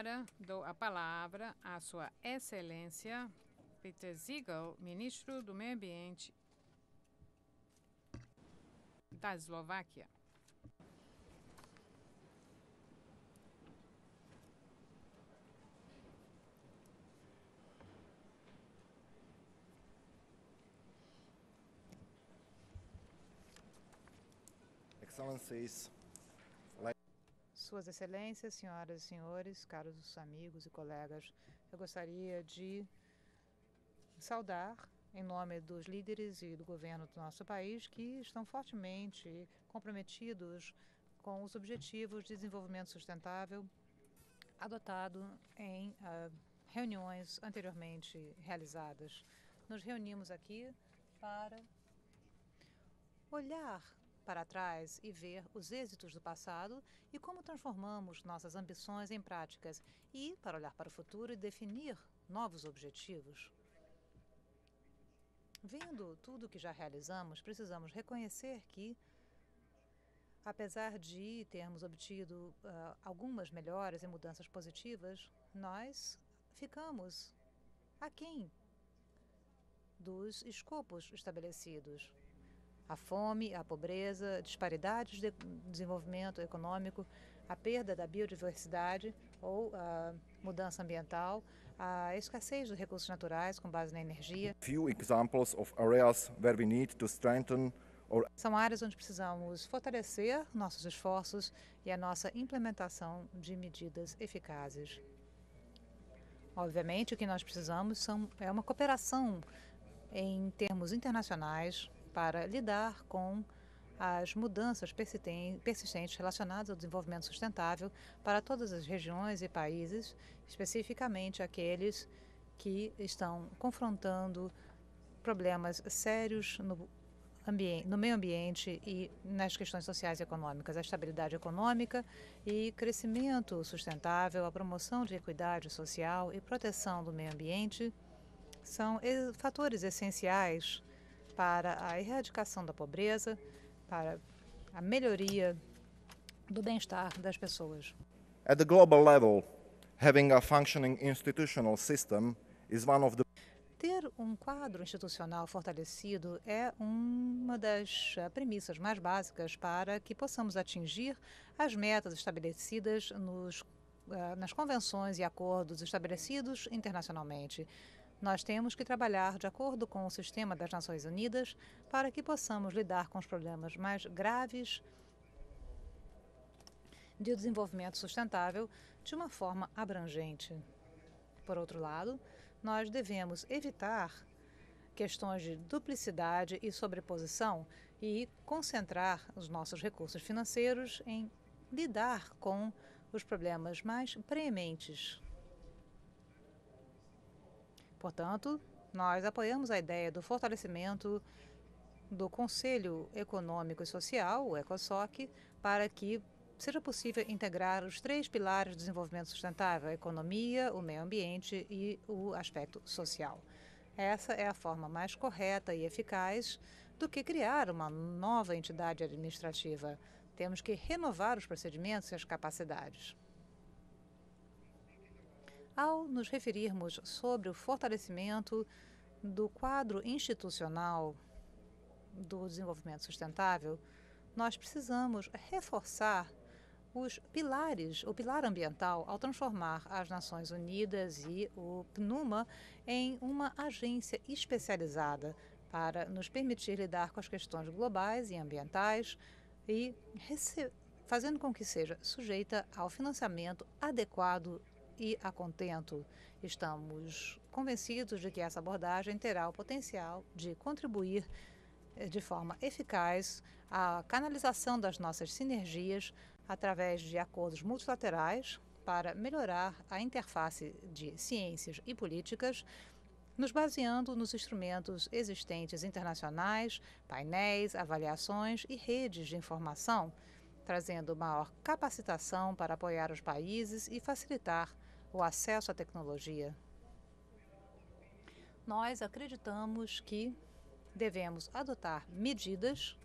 agora dou a palavra à Sua Excelência Peter Ziegel, ministro do Meio Ambiente da Eslováquia. Excelências, suas Excelências, senhoras e senhores, caros amigos e colegas, eu gostaria de saudar, em nome dos líderes e do governo do nosso país, que estão fortemente comprometidos com os Objetivos de Desenvolvimento Sustentável adotado em uh, reuniões anteriormente realizadas. Nos reunimos aqui para olhar para trás e ver os êxitos do passado e como transformamos nossas ambições em práticas, e para olhar para o futuro e definir novos objetivos. Vendo tudo o que já realizamos, precisamos reconhecer que, apesar de termos obtido uh, algumas melhoras e mudanças positivas, nós ficamos aquém dos escopos estabelecidos a fome, a pobreza, disparidades de desenvolvimento econômico, a perda da biodiversidade ou a mudança ambiental, a escassez de recursos naturais com base na energia. Few examples of areas where we need to strengthen são áreas onde precisamos fortalecer nossos esforços e a nossa implementação de medidas eficazes. Obviamente, o que nós precisamos são, é uma cooperação em termos internacionais para lidar com as mudanças persistentes relacionadas ao desenvolvimento sustentável para todas as regiões e países, especificamente aqueles que estão confrontando problemas sérios no, ambiente, no meio ambiente e nas questões sociais e econômicas, a estabilidade econômica e crescimento sustentável, a promoção de equidade social e proteção do meio ambiente são fatores essenciais para a erradicação da pobreza, para a melhoria do bem-estar das pessoas. At the global level, having a functioning institutional system is one of the ter um quadro institucional fortalecido é uma das eh, premissas mais básicas para que possamos atingir as metas estabelecidas nos, eh, nas convenções e acordos estabelecidos internacionalmente. Nós temos que trabalhar de acordo com o sistema das Nações Unidas para que possamos lidar com os problemas mais graves de desenvolvimento sustentável de uma forma abrangente. Por outro lado, nós devemos evitar questões de duplicidade e sobreposição e concentrar os nossos recursos financeiros em lidar com os problemas mais prementes. Portanto, nós apoiamos a ideia do fortalecimento do Conselho Econômico e Social, o ECOSOC, para que seja possível integrar os três pilares do desenvolvimento sustentável, a economia, o meio ambiente e o aspecto social. Essa é a forma mais correta e eficaz do que criar uma nova entidade administrativa. Temos que renovar os procedimentos e as capacidades ao nos referirmos sobre o fortalecimento do quadro institucional do desenvolvimento sustentável, nós precisamos reforçar os pilares, o pilar ambiental, ao transformar as Nações Unidas e o PNUMA em uma agência especializada para nos permitir lidar com as questões globais e ambientais e fazendo com que seja sujeita ao financiamento adequado e a contento. Estamos convencidos de que essa abordagem terá o potencial de contribuir eh, de forma eficaz à canalização das nossas sinergias através de acordos multilaterais para melhorar a interface de ciências e políticas, nos baseando nos instrumentos existentes internacionais, painéis, avaliações e redes de informação, trazendo maior capacitação para apoiar os países e facilitar o acesso à tecnologia. Nós acreditamos que devemos adotar medidas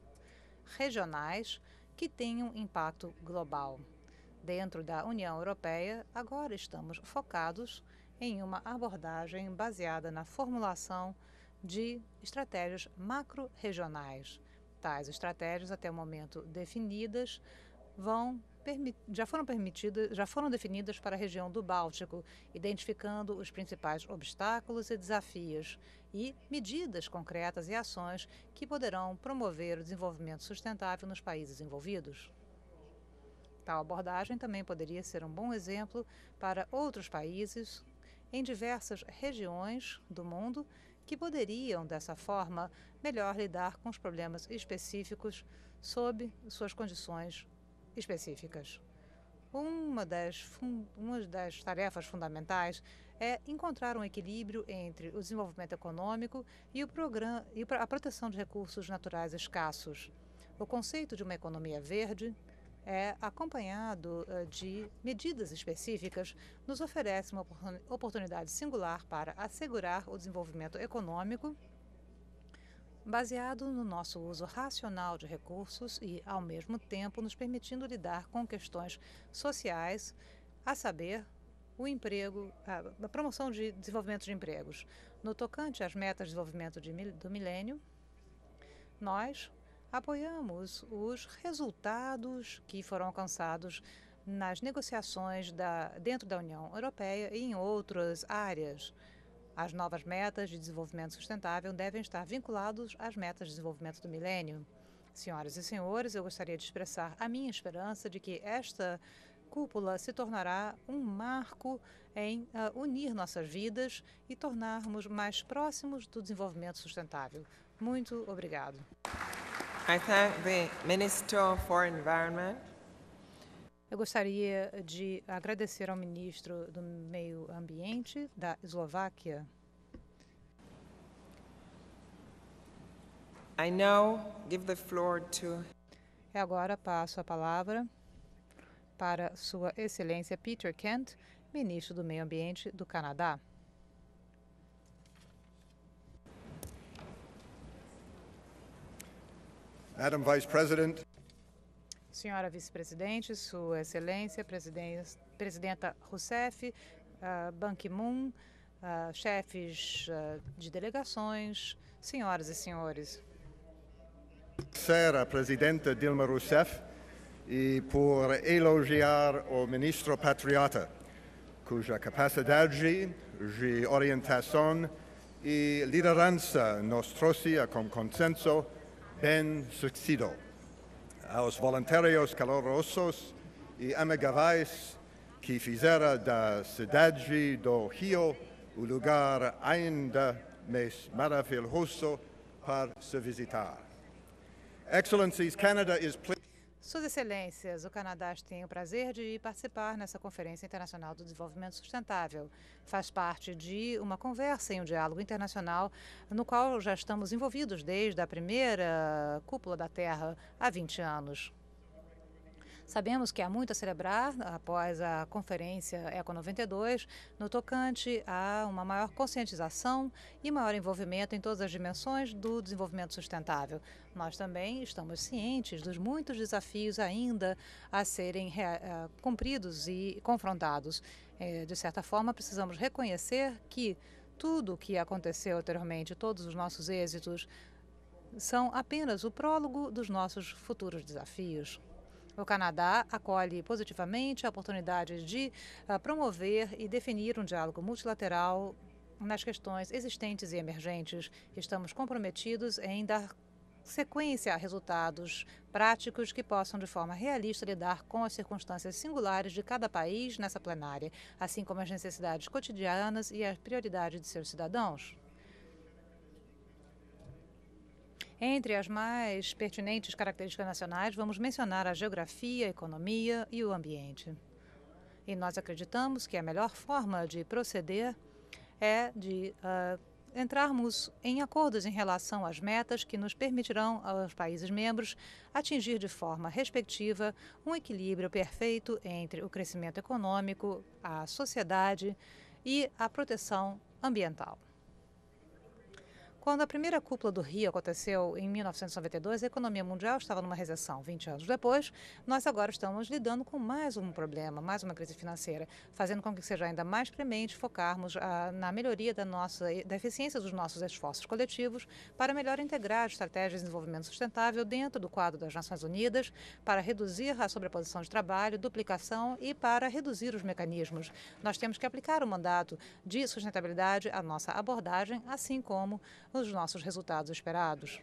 regionais que tenham impacto global. Dentro da União Europeia, agora estamos focados em uma abordagem baseada na formulação de estratégias macro-regionais. Tais estratégias, até o momento definidas, vão já foram permitidas, já foram definidas para a região do Báltico, identificando os principais obstáculos e desafios e medidas concretas e ações que poderão promover o desenvolvimento sustentável nos países envolvidos. Tal abordagem também poderia ser um bom exemplo para outros países em diversas regiões do mundo que poderiam, dessa forma, melhor lidar com os problemas específicos sob suas condições específicas. Uma das, uma das tarefas fundamentais é encontrar um equilíbrio entre o desenvolvimento econômico e, o programa, e a proteção de recursos naturais escassos. O conceito de uma economia verde é acompanhado eh, de medidas específicas, nos oferece uma oportunidade singular para assegurar o desenvolvimento econômico baseado no nosso uso racional de recursos e, ao mesmo tempo, nos permitindo lidar com questões sociais, a saber, o emprego, a promoção de desenvolvimento de empregos. No tocante às metas de desenvolvimento de, do milênio, nós apoiamos os resultados que foram alcançados nas negociações da, dentro da União Europeia e em outras áreas as novas metas de desenvolvimento sustentável devem estar vinculados às metas de desenvolvimento do milênio. Senhoras e senhores, eu gostaria de expressar a minha esperança de que esta cúpula se tornará um marco em uh, unir nossas vidas e tornarmos mais próximos do desenvolvimento sustentável. Muito obrigado. I thank the Minister for Environment eu gostaria de agradecer ao ministro do Meio Ambiente da Eslováquia. I now give the floor to... E agora passo a palavra para Sua Excelência Peter Kent, ministro do Meio Ambiente do Canadá. Madam Vice President. Senhora vice-presidente, Sua Excelência, presidenta Rousseff, uh, Ban Ki-moon, uh, chefes uh, de delegações, senhoras e senhores. Sera a presidenta Dilma Rousseff e por elogiar o ministro Patriota, cuja capacidade de orientação e liderança nos trouxe a consenso bem sucedido aos voluntários calorosos e amigáveis que fizeram da cidade do Rio o um lugar ainda mais maravilhoso para se visitar. Excellencies, Canada is pleased. Suas Excelências, o Canadá tem o prazer de participar nessa Conferência Internacional do Desenvolvimento Sustentável. Faz parte de uma conversa e um diálogo internacional no qual já estamos envolvidos desde a primeira cúpula da Terra há 20 anos. Sabemos que há muito a celebrar após a conferência Eco 92, no tocante a uma maior conscientização e maior envolvimento em todas as dimensões do desenvolvimento sustentável. Nós também estamos cientes dos muitos desafios ainda a serem eh, cumpridos e confrontados. Eh, de certa forma, precisamos reconhecer que tudo o que aconteceu anteriormente, todos os nossos êxitos, são apenas o prólogo dos nossos futuros desafios. O Canadá acolhe positivamente a oportunidade de ah, promover e definir um diálogo multilateral nas questões existentes e emergentes. Estamos comprometidos em dar sequência a resultados práticos que possam, de forma realista, lidar com as circunstâncias singulares de cada país nessa plenária, assim como as necessidades cotidianas e a prioridade de seus cidadãos. Entre as mais pertinentes características nacionais, vamos mencionar a geografia, a economia e o ambiente. E nós acreditamos que a melhor forma de proceder é de uh, entrarmos em acordos em relação às metas que nos permitirão aos países membros atingir de forma respectiva um equilíbrio perfeito entre o crescimento econômico, a sociedade e a proteção ambiental. Quando a primeira cúpula do Rio aconteceu em 1992, a economia mundial estava numa recessão. 20 anos depois, nós agora estamos lidando com mais um problema, mais uma crise financeira, fazendo com que seja ainda mais premente focarmos ah, na melhoria da, nossa, da eficiência dos nossos esforços coletivos para melhor integrar estratégias de desenvolvimento sustentável dentro do quadro das Nações Unidas, para reduzir a sobreposição de trabalho, duplicação e para reduzir os mecanismos. Nós temos que aplicar o mandato de sustentabilidade à nossa abordagem, assim como os nossos resultados esperados.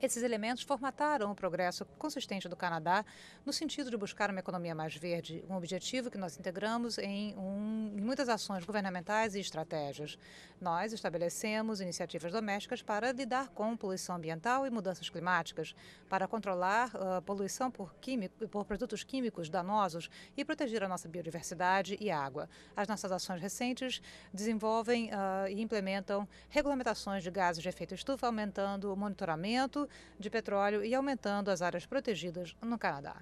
Esses elementos formataram o progresso consistente do Canadá no sentido de buscar uma economia mais verde, um objetivo que nós integramos em, um, em muitas ações governamentais e estratégias. Nós estabelecemos iniciativas domésticas para lidar com poluição ambiental e mudanças climáticas, para controlar a ah, poluição por, químico, por produtos químicos danosos e proteger a nossa biodiversidade e água. As nossas ações recentes desenvolvem uh, e implementam regulamentações de gases de efeito estufa, aumentando o monitoramento de petróleo e aumentando as áreas protegidas no Canadá.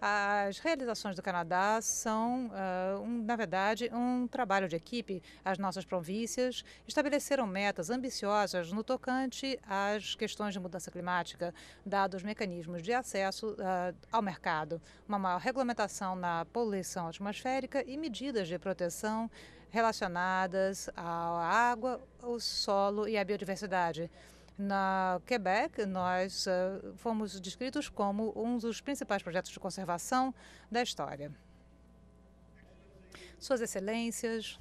As realizações do Canadá são, uh, um, na verdade, um trabalho de equipe. As nossas províncias estabeleceram metas ambiciosas no tocante às questões de mudança climática, dados os mecanismos de acesso uh, ao mercado, uma maior regulamentação na poluição atmosférica e medidas de proteção relacionadas à água, o solo e à biodiversidade. Na Quebec, nós eh, fomos descritos como um dos principais projetos de conservação da história. Suas excelências,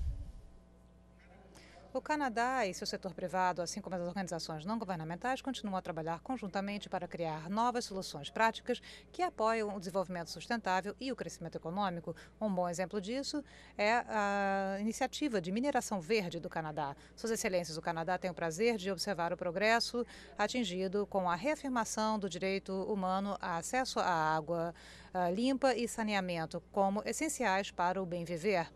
o Canadá e seu setor privado, assim como as organizações não governamentais, continuam a trabalhar conjuntamente para criar novas soluções práticas que apoiam o desenvolvimento sustentável e o crescimento econômico. Um bom exemplo disso é a iniciativa de mineração verde do Canadá. Suas Excelências, o Canadá tem o prazer de observar o progresso atingido com a reafirmação do direito humano a acesso à água ah, limpa e saneamento como essenciais para o bem viver.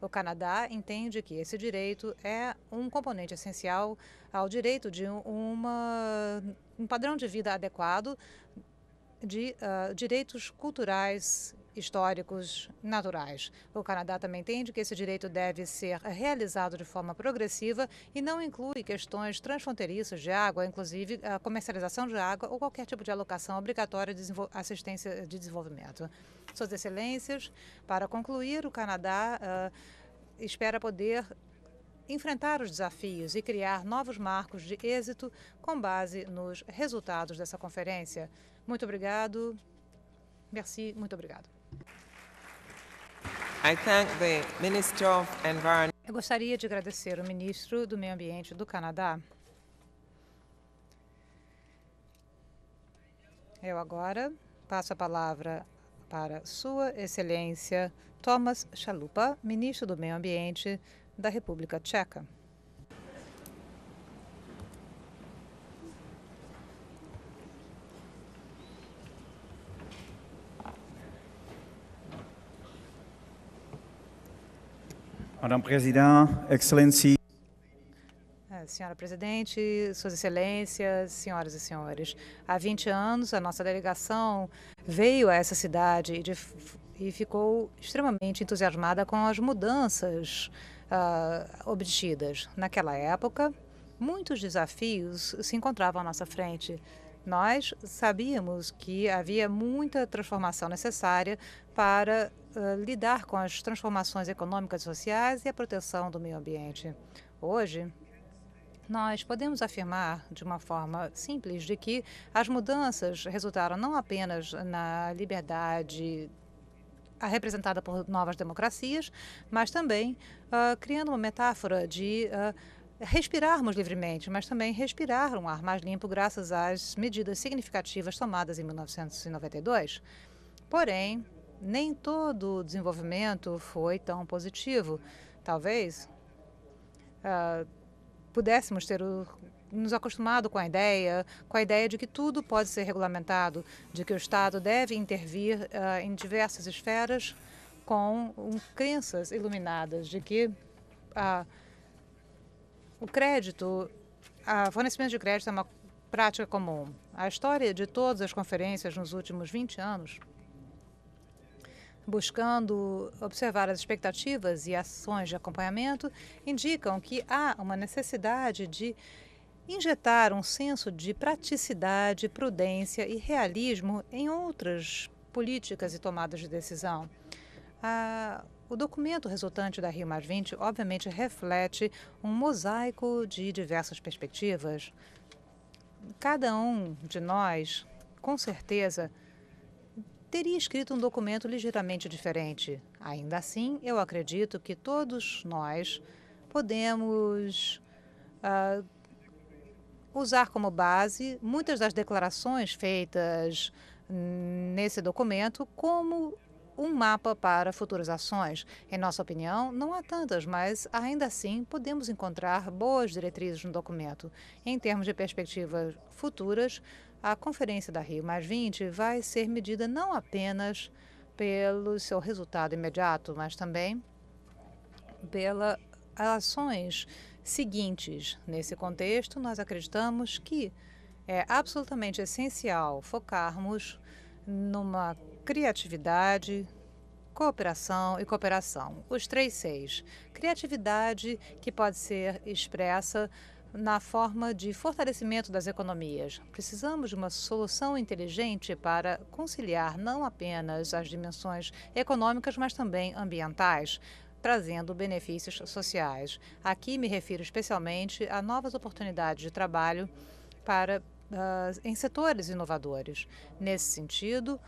O Canadá entende que esse direito é um componente essencial ao direito de uma, um padrão de vida adequado, de uh, direitos culturais históricos naturais. O Canadá também entende que esse direito deve ser realizado de forma progressiva e não inclui questões transfronteiriças de água, inclusive a eh, comercialização de água ou qualquer tipo de alocação obrigatória de assistência de desenvolvimento. Suas Excelências, para concluir, o Canadá uh, espera poder enfrentar os desafios e criar novos marcos de êxito com base nos resultados dessa conferência. Muito obrigado. Merci, muito obrigado. Eu gostaria de agradecer o ministro do Meio Ambiente do Canadá. Eu agora passo a palavra para Sua Excelência Thomas Chalupa, ministro do Meio Ambiente da República Tcheca. Madame Presidente, Excelência. É, senhora Presidente, Suas Excelências, senhoras e senhores, há 20 anos a nossa delegação veio a essa cidade e, de, e ficou extremamente entusiasmada com as mudanças uh, obtidas. Naquela época, muitos desafios se encontravam à nossa frente. Nós sabíamos que havia muita transformação necessária para eh, lidar com as transformações econômicas e sociais e a proteção do meio ambiente. Hoje, nós podemos afirmar de uma forma simples de que as mudanças resultaram não apenas na liberdade representada por novas democracias, mas também uh, criando uma metáfora de uh, respirarmos livremente, mas também respirar um ar mais limpo graças às medidas significativas tomadas em 1992. Porém, nem todo o desenvolvimento foi tão positivo. Talvez uh, pudéssemos ter o, nos acostumado com a ideia, com a ideia de que tudo pode ser regulamentado, de que o Estado deve intervir uh, em diversas esferas com um, crenças iluminadas de que uh, o crédito, o fornecimento de crédito é uma prática comum. A história de todas as conferências nos últimos 20 anos buscando observar as expectativas e ações de acompanhamento, indicam que há uma necessidade de injetar um senso de praticidade, prudência e realismo em outras políticas e tomadas de decisão. Ah, o documento resultante da Rio Mais 20 obviamente reflete um mosaico de diversas perspectivas. Cada um de nós, com certeza, teria escrito um documento ligeiramente diferente. Ainda assim, eu acredito que todos nós podemos uh, usar como base muitas das declarações feitas nesse documento como um mapa para futuras ações. Em nossa opinião, não há tantas, mas ainda assim podemos encontrar boas diretrizes no documento. Em termos de perspectivas futuras, a conferência da Rio vai ser medida não apenas pelo seu resultado imediato, mas também pelas ações seguintes. Nesse contexto, nós acreditamos que é absolutamente essencial focarmos numa criatividade, cooperação e cooperação. Os três seis. Criatividade que pode ser expressa na forma de fortalecimento das economias. Precisamos de uma solução inteligente para conciliar não apenas as dimensões econômicas, mas também ambientais trazendo benefícios sociais. Aqui me refiro especialmente a novas oportunidades de trabalho para uh, em setores inovadores. Nesse sentido,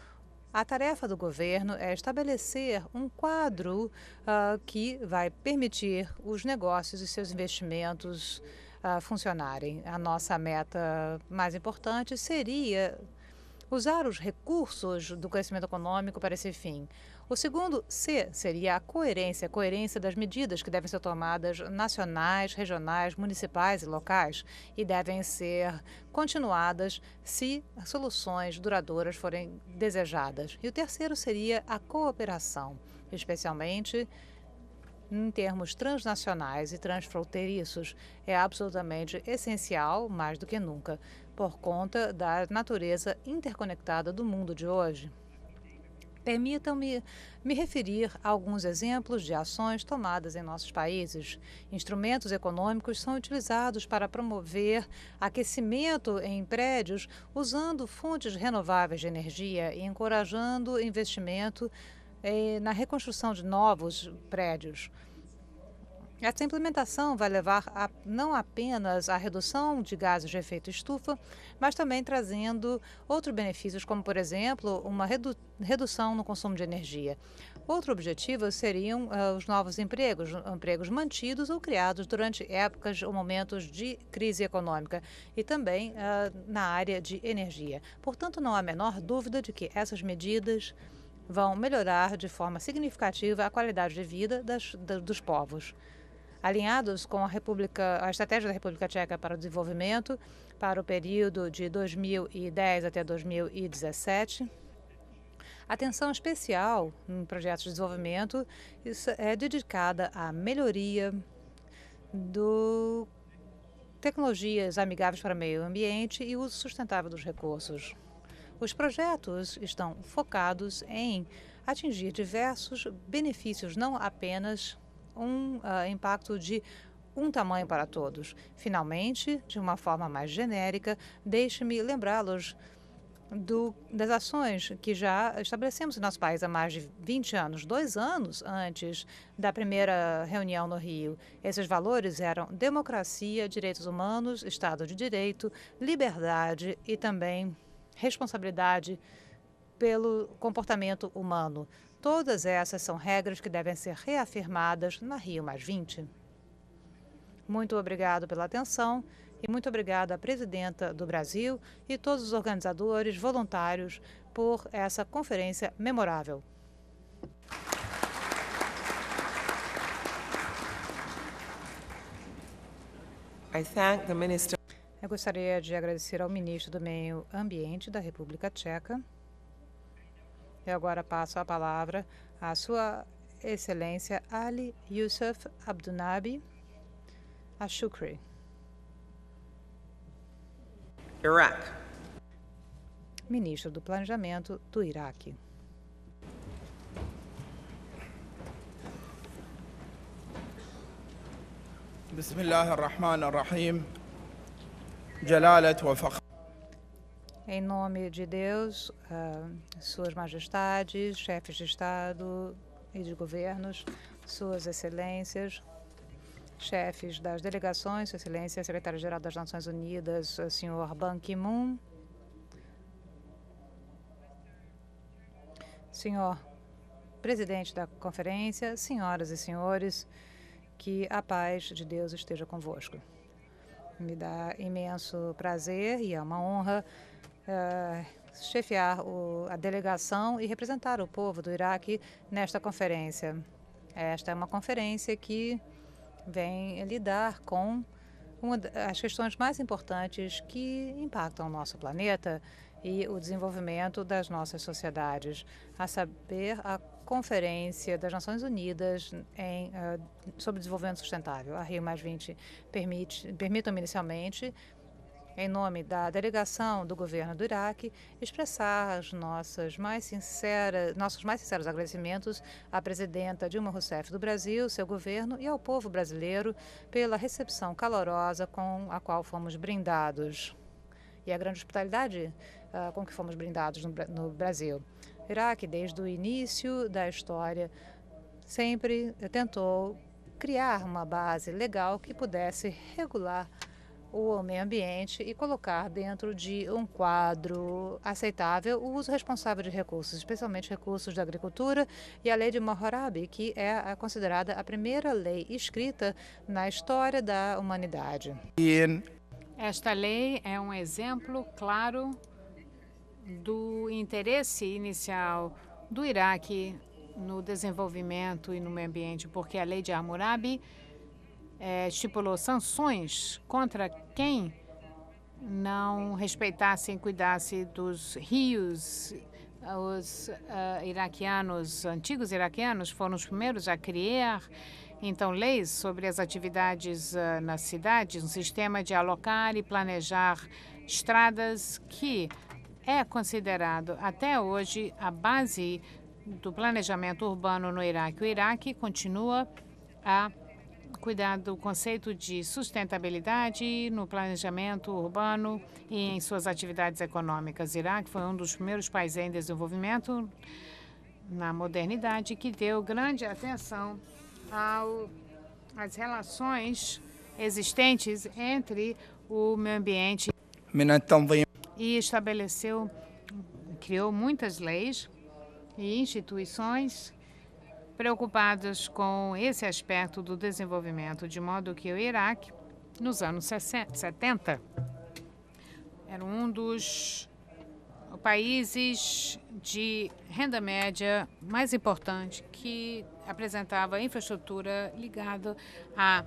a tarefa do governo é estabelecer um quadro uh, que vai permitir os negócios e seus investimentos uh, funcionarem. A nossa meta mais importante seria usar os recursos do crescimento econômico para esse fim. O segundo C seria a coerência, a coerência das medidas que devem ser tomadas nacionais, regionais, municipais e locais e devem ser continuadas se soluções duradouras forem desejadas. E o terceiro seria a cooperação, especialmente em termos transnacionais e transfronteiriços é absolutamente essencial, mais do que nunca, por conta da natureza interconectada do mundo de hoje. Permitam-me me referir a alguns exemplos de ações tomadas em nossos países. Instrumentos econômicos são utilizados para promover aquecimento em prédios usando fontes renováveis de energia e encorajando investimento é, na reconstrução de novos prédios. Essa implementação vai levar a, não apenas à redução de gases de efeito estufa, mas também trazendo outros benefícios, como, por exemplo, uma redu redução no consumo de energia. Outro objetivo seriam uh, os novos empregos, empregos mantidos ou criados durante épocas ou momentos de crise econômica e também uh, na área de energia. Portanto, não há a menor dúvida de que essas medidas vão melhorar de forma significativa a qualidade de vida das, da, dos povos. Alinhados com a, República, a estratégia da República Tcheca para o desenvolvimento para o período de 2010 até 2017, atenção especial em projetos de desenvolvimento é dedicada à melhoria do tecnologias amigáveis para o meio ambiente e uso sustentável dos recursos. Os projetos estão focados em atingir diversos benefícios, não apenas um uh, impacto de um tamanho para todos. Finalmente, de uma forma mais genérica, deixe-me lembrá-los das ações que já estabelecemos em nosso país há mais de 20 anos, dois anos antes da primeira reunião no Rio. Esses valores eram democracia, direitos humanos, Estado de Direito, liberdade e também responsabilidade pelo comportamento humano. Todas essas são regras que devem ser reafirmadas na Rio Muito obrigado pela atenção e muito obrigada, à presidenta do Brasil e todos os organizadores voluntários por essa conferência memorável. I thank the minister. Eu gostaria de agradecer ao ministro do Meio Ambiente da República Tcheca. Eu agora passo a palavra à sua excelência Ali Yusuf Abdunabi Ashukri. Iraque. Ministro do Planejamento do Iraque. Bismillah ar-Rahman ar-Rahim. Em nome de Deus, ah, Suas Majestades, chefes de Estado e de governos, Suas Excelências, chefes das delegações, Sua Excelência, Secretário-Geral das Nações Unidas, ah, Sr. Ban Ki-moon, Sr. Presidente da Conferência, senhoras e senhores, que a paz de Deus esteja convosco. Me dá imenso prazer e é uma honra é, chefiar o, a delegação e representar o povo do Iraque nesta conferência. Esta é uma conferência que vem lidar com uma das questões mais importantes que impactam o nosso planeta e o desenvolvimento das nossas sociedades, a saber a Conferência das Nações Unidas em, uh, sobre Desenvolvimento Sustentável, a Rio permite, permitam-me inicialmente, em nome da delegação do governo do Iraque, expressar as nossas mais sinceras, nossos mais sinceros agradecimentos à presidenta Dilma Rousseff do Brasil, seu governo e ao povo brasileiro pela recepção calorosa com a qual fomos brindados e a grande hospitalidade uh, com que fomos brindados no, no Brasil. Iraque, desde o início da história, sempre tentou criar uma base legal que pudesse regular o meio ambiente e colocar dentro de um quadro aceitável o uso responsável de recursos, especialmente recursos da agricultura e a lei de Mohorabi, que é considerada a primeira lei escrita na história da humanidade. Esta lei é um exemplo claro do interesse inicial do Iraque no desenvolvimento e no meio ambiente, porque a lei de Hammurabi é, estipulou sanções contra quem não respeitasse e cuidasse dos rios. Os uh, iraquianos, antigos iraquianos, foram os primeiros a criar, então, leis sobre as atividades uh, eh, nas cidades, um sistema de alocar e planejar estradas que é considerado até hoje a base do planejamento urbano no Iraque. O Iraque continua a cuidar do conceito de sustentabilidade no planejamento urbano e em suas atividades econômicas. O Iraque foi um dos primeiros países em desenvolvimento na modernidade que deu grande atenção ao, às relações existentes entre o meio ambiente e estabeleceu, criou muitas leis e instituições preocupadas com esse aspecto do desenvolvimento, de modo que o Iraque, nos anos 70, era um dos países de renda média mais importante que apresentava infraestrutura ligada à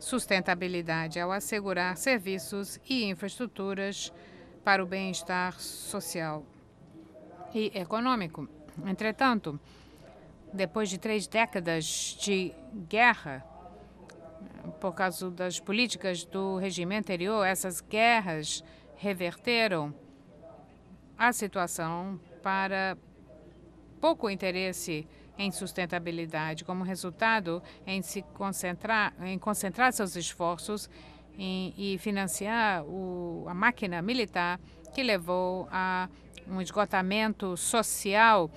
sustentabilidade, ao assegurar serviços e infraestruturas para o bem-estar social e econômico. Entretanto, depois de três décadas de guerra, por causa das políticas do regime anterior, essas guerras reverteram a situação para pouco interesse em sustentabilidade, como resultado em se concentrar em concentrar seus esforços em, e financiar o, a máquina militar que levou a um esgotamento social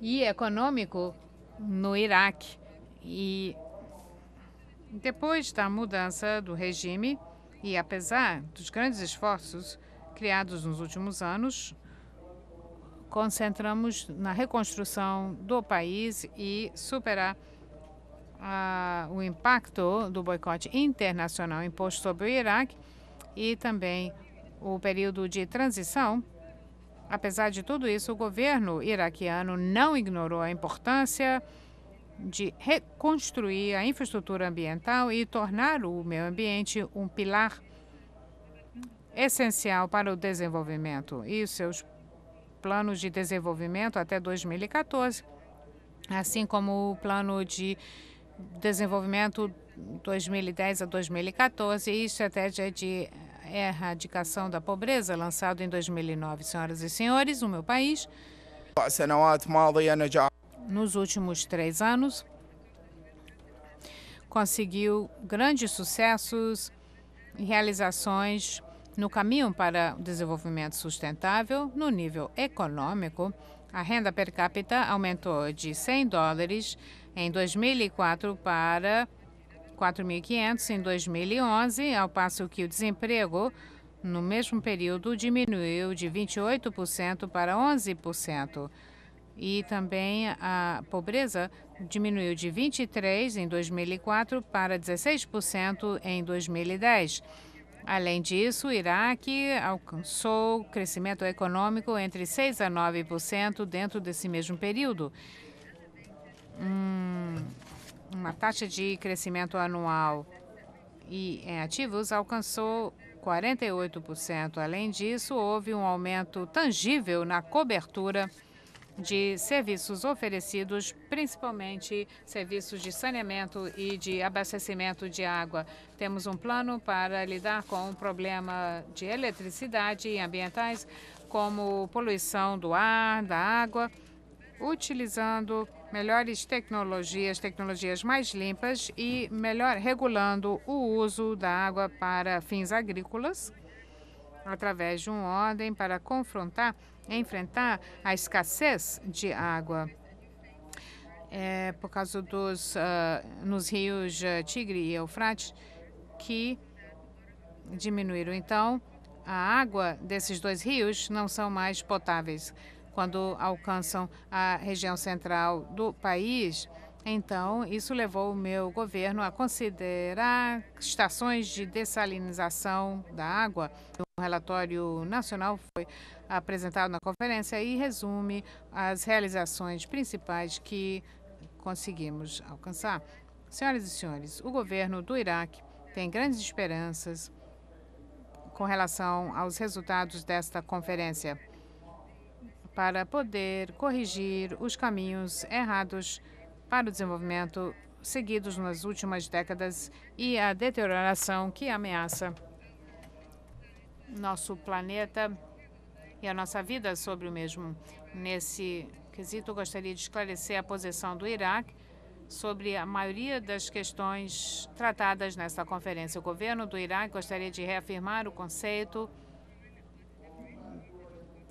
e econômico no Iraque. E depois da mudança do regime, e apesar dos grandes esforços criados nos últimos anos, concentramos na reconstrução do país e superar o impacto do boicote internacional imposto sobre o Iraque e também o período de transição. Apesar de tudo isso, o governo iraquiano não ignorou a importância de reconstruir a infraestrutura ambiental e tornar o meio ambiente um pilar essencial para o desenvolvimento. E seus planos de desenvolvimento até 2014, assim como o plano de desenvolvimento 2010 a 2014 e estratégia de erradicação da pobreza lançado em 2009. Senhoras e senhores, o meu país nos últimos três anos conseguiu grandes sucessos e realizações no caminho para o desenvolvimento sustentável no nível econômico. A renda per capita aumentou de 100 dólares em 2004 para 4.500 em 2011, ao passo que o desemprego no mesmo período diminuiu de 28% para 11%. E também a pobreza diminuiu de 23% em 2004 para 16% em 2010. Além disso, o Iraque alcançou crescimento econômico entre 6% a 9% dentro desse mesmo período um, uma taxa de crescimento anual e em ativos alcançou 48%. Além disso, houve um aumento tangível na cobertura de serviços oferecidos, principalmente serviços de saneamento e de abastecimento de água. Temos um plano para lidar com o problema de eletricidade e ambientais, como poluição do ar, da água, utilizando melhores tecnologias, tecnologias mais limpas e melhor regulando o uso da água para fins agrícolas através de uma ordem para confrontar, enfrentar a escassez de água. É por causa dos uh, nos rios ah, Tigre e Eufrates que diminuíram. Então, a água desses dois rios não são mais potáveis. Quando alcançam a região central do país, então, isso levou o meu governo a considerar estações de dessalinização da água. Um relatório nacional foi apresentado na conferência e resume as realizações principais que conseguimos alcançar. Senhoras e senhores, o governo do Iraque tem grandes esperanças com relação aos resultados desta conferência para poder corrigir os caminhos errados para o desenvolvimento seguidos nas últimas décadas e a deterioração que ameaça nosso planeta e a nossa vida sobre o mesmo. Nesse quesito, gostaria de esclarecer a posição do Iraque sobre a maioria das questões tratadas nesta conferência. O governo do Iraque gostaria de reafirmar o conceito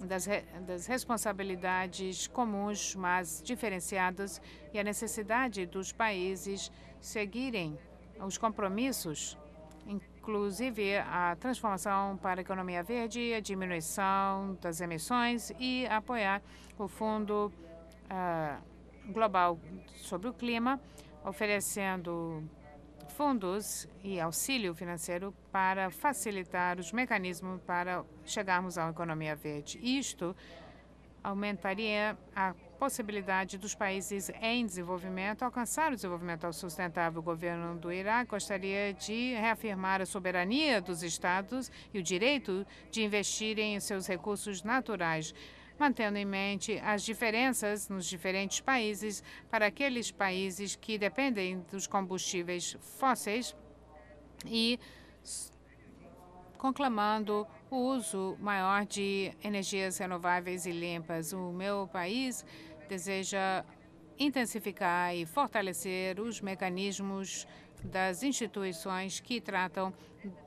das, re, das responsabilidades comuns, mas diferenciadas, e a necessidade dos países seguirem os compromissos, inclusive a transformação para a economia verde, a diminuição das emissões e apoiar o Fundo uh, Global sobre o Clima, oferecendo fundos e auxílio financeiro para facilitar os mecanismos para chegarmos à economia verde. Isto aumentaria a possibilidade dos países em desenvolvimento alcançar o desenvolvimento sustentável. O governo do Iraque gostaria de reafirmar a soberania dos estados e o direito de investirem em seus recursos naturais mantendo em mente as diferenças nos diferentes países para aqueles países que dependem dos combustíveis fósseis e conclamando o uso maior de energias renováveis e limpas. O meu país deseja intensificar e fortalecer os mecanismos das instituições que tratam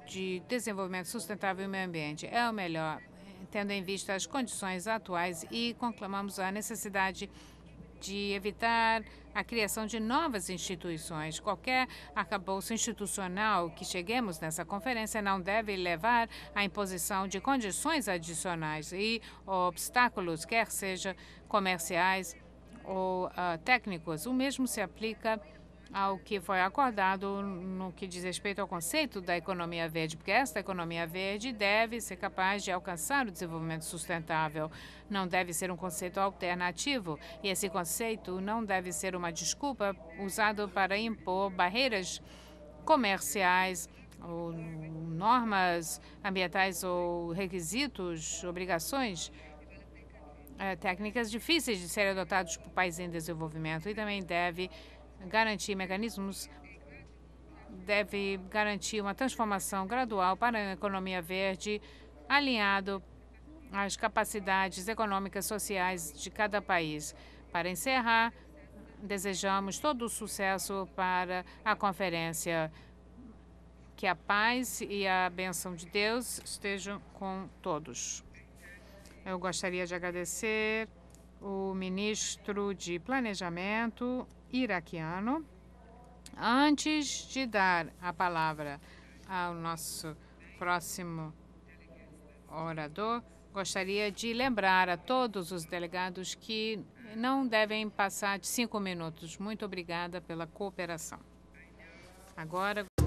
de desenvolvimento sustentável e meio ambiente. É o melhor tendo em vista as condições atuais e conclamamos a necessidade de evitar a criação de novas instituições. Qualquer arcabouço institucional que cheguemos nessa conferência não deve levar à imposição de condições adicionais e obstáculos, quer seja comerciais ou uh, técnicos. O mesmo se aplica ao que foi acordado no que diz respeito ao conceito da economia verde, porque esta economia verde deve ser capaz de alcançar o desenvolvimento sustentável. Não deve ser um conceito alternativo e esse conceito não deve ser uma desculpa usada para impor barreiras comerciais ou normas ambientais ou requisitos, obrigações eh, técnicas difíceis de serem adotados por países em desenvolvimento e também deve garantir mecanismos deve garantir uma transformação gradual para a economia verde, alinhado às capacidades econômicas e sociais de cada país. Para encerrar, desejamos todo o sucesso para a conferência. Que a paz e a bênção de Deus estejam com todos. Eu gostaria de agradecer o ministro de Planejamento, iraquiano. Antes de dar a palavra ao nosso próximo orador, gostaria de lembrar a todos os delegados que não devem passar de cinco minutos. Muito obrigada pela cooperação. Agora.